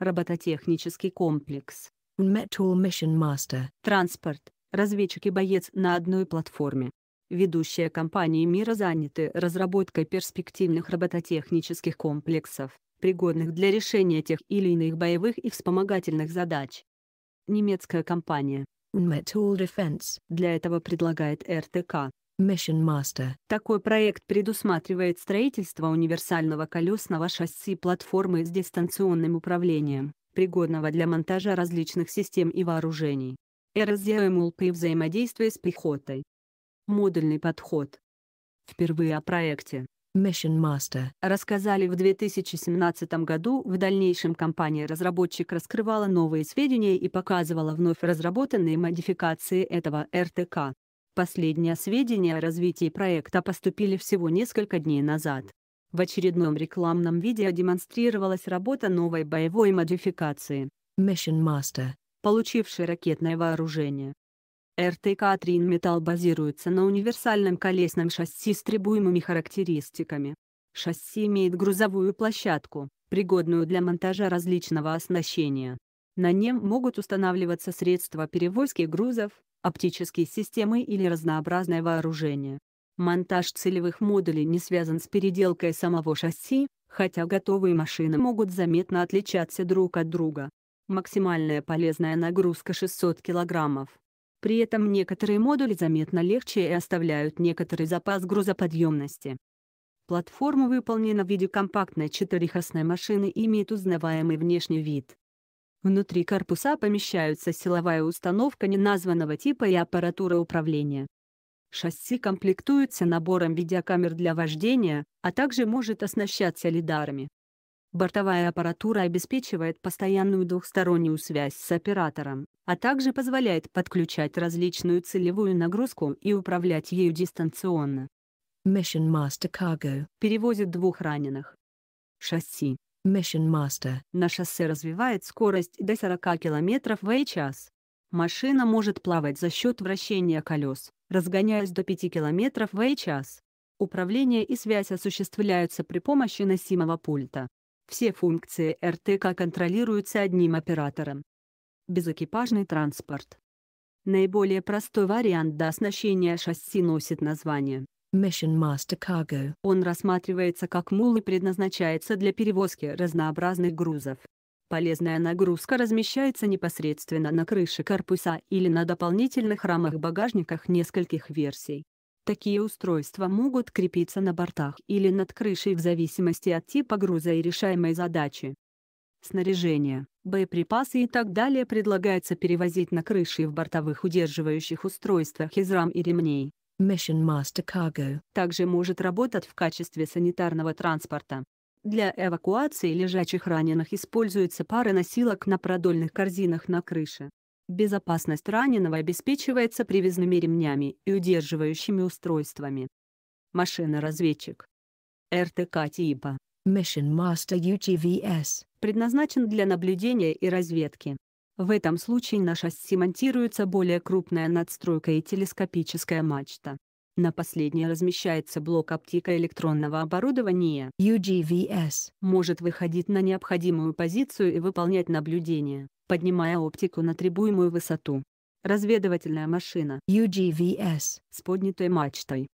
робототехнический комплекс. Metal Mission Master. Транспорт, разведчик и боец на одной платформе. Ведущие компании мира заняты разработкой перспективных робототехнических комплексов, пригодных для решения тех или иных боевых и вспомогательных задач. Немецкая компания Metal Defense для этого предлагает РТК Mission Master. Такой проект предусматривает строительство универсального колесного шасси платформы с дистанционным управлением, пригодного для монтажа различных систем и вооружений. РСДМЛ и взаимодействие с пехотой. Модульный подход. Впервые о проекте Mission Master рассказали в 2017 году. В дальнейшем компания-разработчик раскрывала новые сведения и показывала вновь разработанные модификации этого РТК. Последние сведения о развитии проекта поступили всего несколько дней назад. В очередном рекламном видео демонстрировалась работа новой боевой модификации Mission Master, получившей ракетное вооружение. РТК Трин Металл базируется на универсальном колесном шасси с требуемыми характеристиками. Шасси имеет грузовую площадку, пригодную для монтажа различного оснащения. На нем могут устанавливаться средства перевозки грузов, оптические системы или разнообразное вооружение. Монтаж целевых модулей не связан с переделкой самого шасси, хотя готовые машины могут заметно отличаться друг от друга. Максимальная полезная нагрузка 600 кг. При этом некоторые модули заметно легче и оставляют некоторый запас грузоподъемности. Платформа выполнена в виде компактной четырехосной машины и имеет узнаваемый внешний вид. Внутри корпуса помещаются силовая установка неназванного типа и аппаратура управления. Шасси комплектуется набором видеокамер для вождения, а также может оснащаться лидарами. Бортовая аппаратура обеспечивает постоянную двухстороннюю связь с оператором, а также позволяет подключать различную целевую нагрузку и управлять ею дистанционно. Mission Master Cargo перевозит двух раненых. Шасси Mission Master. На шоссе развивает скорость до 40 км в час. Машина может плавать за счет вращения колес, разгоняясь до 5 км в час. Управление и связь осуществляются при помощи носимого пульта. Все функции РТК контролируются одним оператором. Безэкипажный транспорт. Наиболее простой вариант до оснащения шасси носит название Mission Master Cargo. Он рассматривается как мул и предназначается для перевозки разнообразных грузов. Полезная нагрузка размещается непосредственно на крыше корпуса или на дополнительных рамах-багажниках нескольких версий. Такие устройства могут крепиться на бортах или над крышей в зависимости от типа груза и решаемой задачи. Снаряжение, боеприпасы и так далее предлагается перевозить на крыше и в бортовых удерживающих устройствах из рам и ремней, Mission Master Cargo также может работать в качестве санитарного транспорта. Для эвакуации лежачих раненых используются пары носилок на продольных корзинах на крыше. Безопасность раненого обеспечивается привязными ремнями и удерживающими устройствами. Машина-разведчик. РТК типа Mission Master UTVS предназначен для наблюдения и разведки. В этом случае на шасси монтируется более крупная надстройка и телескопическая мачта. На последней размещается блок оптика электронного оборудования. UGVS может выходить на необходимую позицию и выполнять наблюдение, поднимая оптику на требуемую высоту разведывательная машина UGVS с поднятой мачтой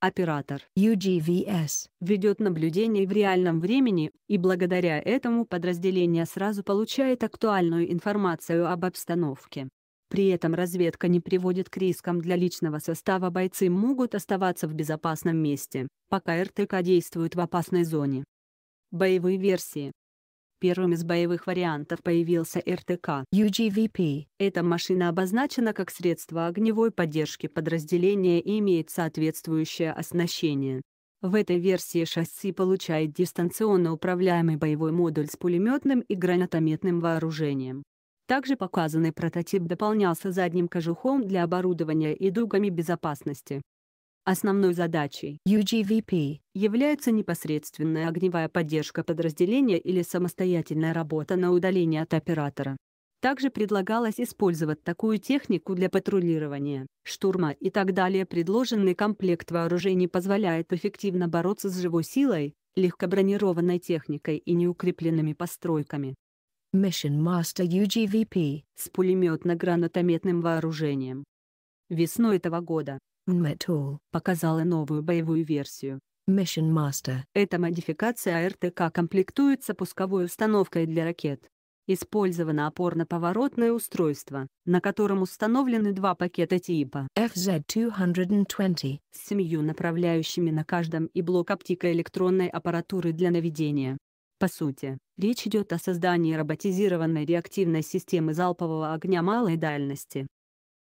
Оператор UGVS ведет наблюдение в реальном времени, и благодаря этому подразделение сразу получает актуальную информацию об обстановке. При этом разведка не приводит к рискам для личного состава бойцы могут оставаться в безопасном месте, пока РТК действует в опасной зоне. Боевые версии Первым из боевых вариантов появился РТК UGVP. Эта машина обозначена как средство огневой поддержки подразделения и имеет соответствующее оснащение. В этой версии шасси получает дистанционно управляемый боевой модуль с пулеметным и гранатометным вооружением. Также показанный прототип дополнялся задним кожухом для оборудования и дугами безопасности. Основной задачей UGVP является непосредственная огневая поддержка подразделения или самостоятельная работа на удаление от оператора. Также предлагалось использовать такую технику для патрулирования, штурма и так далее. Предложенный комплект вооружений позволяет эффективно бороться с живой силой, легкобронированной техникой и неукрепленными постройками. Mission Master UGVP с пулеметно-гранатометным вооружением. Весной этого года Metal показала новую боевую версию. Mission Master. Эта модификация а РТК комплектуется пусковой установкой для ракет. Использовано опорно-поворотное устройство, на котором установлены два пакета типа FZ-220 с семью направляющими на каждом и блок оптико-электронной аппаратуры для наведения. По сути, речь идет о создании роботизированной реактивной системы залпового огня малой дальности.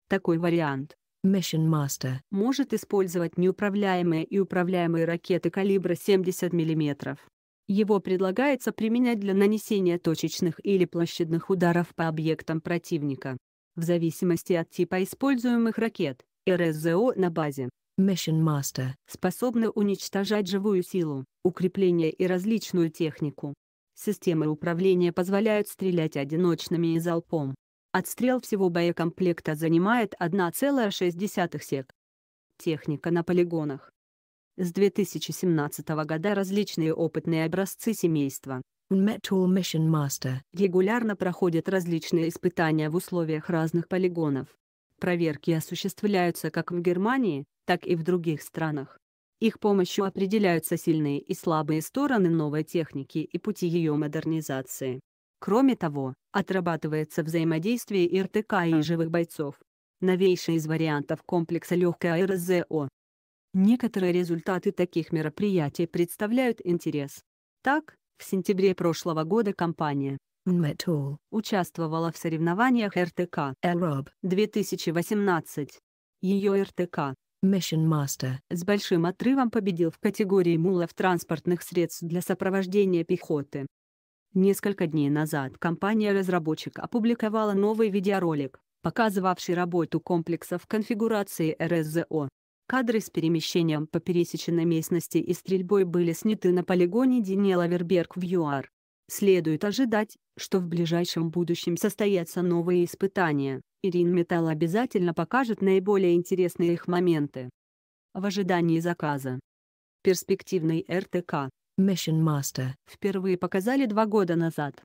Такой вариант Mission Master может использовать неуправляемые и управляемые ракеты калибра 70 мм. Его предлагается применять для нанесения точечных или площадных ударов по объектам противника. В зависимости от типа используемых ракет, РСЗО на базе Mission Master способны уничтожать живую силу, укрепление и различную технику. Системы управления позволяют стрелять одиночными и залпом. Отстрел всего боекомплекта занимает 1,6 сек. Техника на полигонах. С 2017 года различные опытные образцы семейства Metal Mission Master регулярно проходят различные испытания в условиях разных полигонов. Проверки осуществляются как в Германии, так и в других странах. Их помощью определяются сильные и слабые стороны новой техники и пути ее модернизации. Кроме того, отрабатывается взаимодействие ИРТК и живых бойцов. Новейший из вариантов комплекса легкое РЗО. Некоторые результаты таких мероприятий представляют интерес. Так, в сентябре прошлого года компания Metal участвовала в соревнованиях РТК Arab 2018. Ее РТК Mission Master с большим отрывом победил в категории мулов транспортных средств для сопровождения пехоты. Несколько дней назад компания-разработчик опубликовала новый видеоролик, показывавший работу комплекса в конфигурации РСЗО. Кадры с перемещением по пересеченной местности и стрельбой были сняты на полигоне Динела Верберг в ЮАР. Следует ожидать, что в ближайшем будущем состоятся новые испытания, и Ринметалл обязательно покажет наиболее интересные их моменты. В ожидании заказа. Перспективный РТК Mission Master впервые показали два года назад.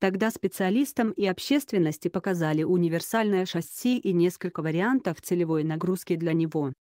Тогда специалистам и общественности показали универсальное шасси и несколько вариантов целевой нагрузки для него.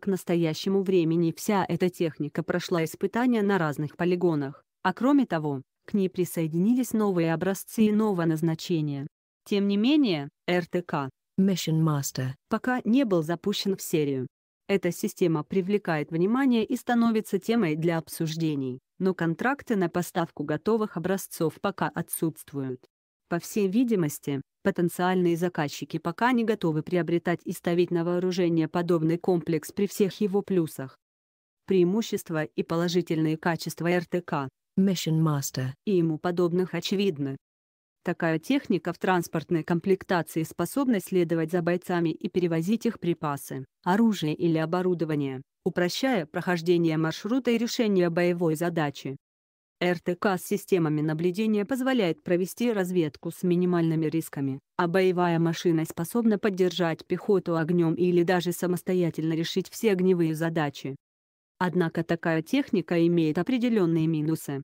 К настоящему времени вся эта техника прошла испытания на разных полигонах, а кроме того, к ней присоединились новые образцы иного назначения. Тем не менее, РТК Mission Master пока не был запущен в серию. Эта система привлекает внимание и становится темой для обсуждений, но контракты на поставку готовых образцов пока отсутствуют. По всей видимости, потенциальные заказчики пока не готовы приобретать и ставить на вооружение подобный комплекс при всех его плюсах. Преимущества и положительные качества РТК Mission Master и ему подобных очевидны, Такая техника в транспортной комплектации способна следовать за бойцами и перевозить их припасы, оружие или оборудование, упрощая прохождение маршрута и решение боевой задачи. РТК с системами наблюдения позволяет провести разведку с минимальными рисками, а боевая машина способна поддержать пехоту огнем или даже самостоятельно решить все огневые задачи. Однако такая техника имеет определенные минусы.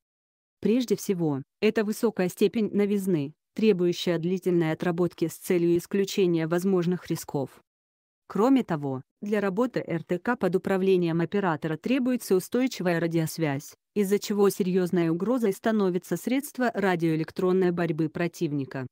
Прежде всего, это высокая степень новизны, требующая длительной отработки с целью исключения возможных рисков. Кроме того, для работы РТК под управлением оператора требуется устойчивая радиосвязь, из-за чего серьезной угрозой становится средство радиоэлектронной борьбы противника.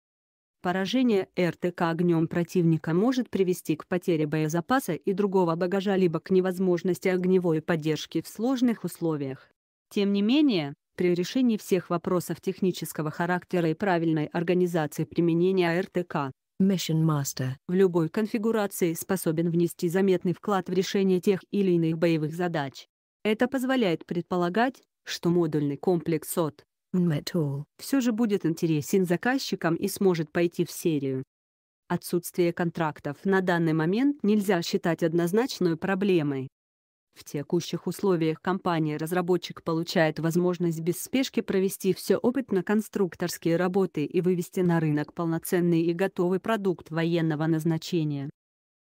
Поражение РТК огнем противника может привести к потере боезапаса и другого багажа либо к невозможности огневой поддержки в сложных условиях. Тем не менее, при решении всех вопросов технического характера и правильной организации применения РТК, Mission Master в любой конфигурации способен внести заметный вклад в решение тех или иных боевых задач. Это позволяет предполагать, что модульный комплекс от Metal все же будет интересен заказчикам и сможет пойти в серию. Отсутствие контрактов на данный момент нельзя считать однозначной проблемой. В текущих условиях компания-разработчик получает возможность без спешки провести все опытно-конструкторские работы и вывести на рынок полноценный и готовый продукт военного назначения.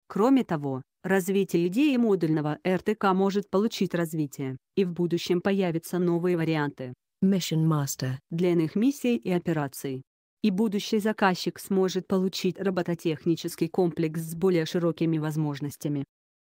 Кроме того, развитие идеи модульного РТК может получить развитие, и в будущем появятся новые варианты Mission Master для иных миссий и операций. И будущий заказчик сможет получить робототехнический комплекс с более широкими возможностями.